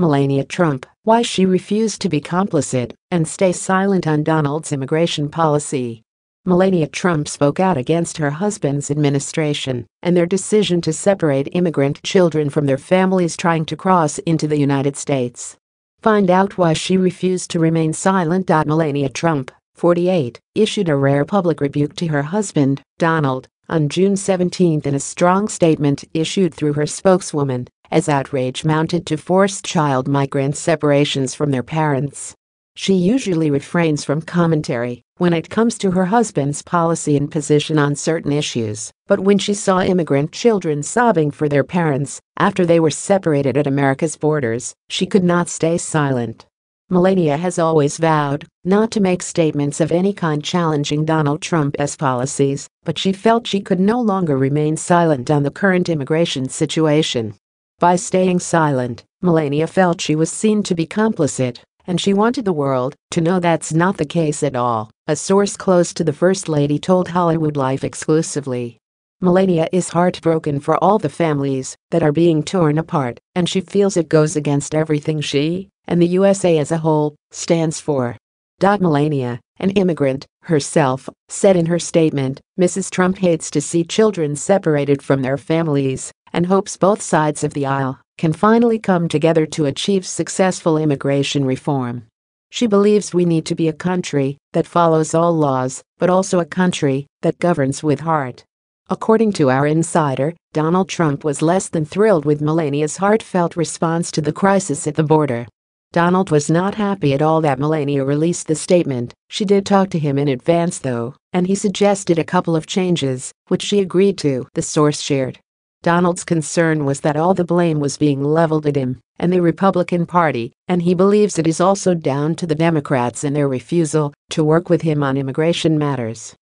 Melania Trump, why she refused to be complicit and stay silent on Donald's immigration policy. Melania Trump spoke out against her husband's administration and their decision to separate immigrant children from their families trying to cross into the United States. Find out why she refused to remain silent. Melania Trump, 48, issued a rare public rebuke to her husband, Donald, on June 17 in a strong statement issued through her spokeswoman, as outrage mounted to forced child migrant separations from their parents. She usually refrains from commentary when it comes to her husband's policy and position on certain issues, but when she saw immigrant children sobbing for their parents after they were separated at America's borders, she could not stay silent. Melania has always vowed not to make statements of any kind challenging Donald Trump's policies, but she felt she could no longer remain silent on the current immigration situation. By staying silent, Melania felt she was seen to be complicit, and she wanted the world to know that's not the case at all, a source close to the First Lady told Hollywood Life exclusively. Melania is heartbroken for all the families that are being torn apart, and she feels it goes against everything she and the USA as a whole stands for. Melania, an immigrant herself, said in her statement, Mrs. Trump hates to see children separated from their families and hopes both sides of the aisle can finally come together to achieve successful immigration reform. She believes we need to be a country that follows all laws, but also a country that governs with heart. According to our insider, Donald Trump was less than thrilled with Melania's heartfelt response to the crisis at the border. Donald was not happy at all that Melania released the statement. She did talk to him in advance, though, and he suggested a couple of changes, which she agreed to, the source shared. Donald's concern was that all the blame was being leveled at him and the Republican Party, and he believes it is also down to the Democrats and their refusal to work with him on immigration matters.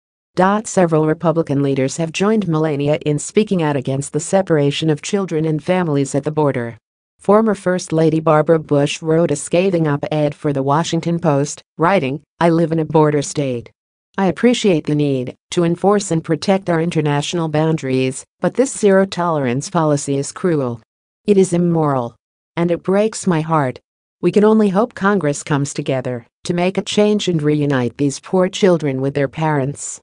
Several Republican leaders have joined Melania in speaking out against the separation of children and families at the border. Former First Lady Barbara Bush wrote a scathing op ed for The Washington Post, writing, I live in a border state. I appreciate the need to enforce and protect our international boundaries, but this zero tolerance policy is cruel. It is immoral. And it breaks my heart. We can only hope Congress comes together to make a change and reunite these poor children with their parents.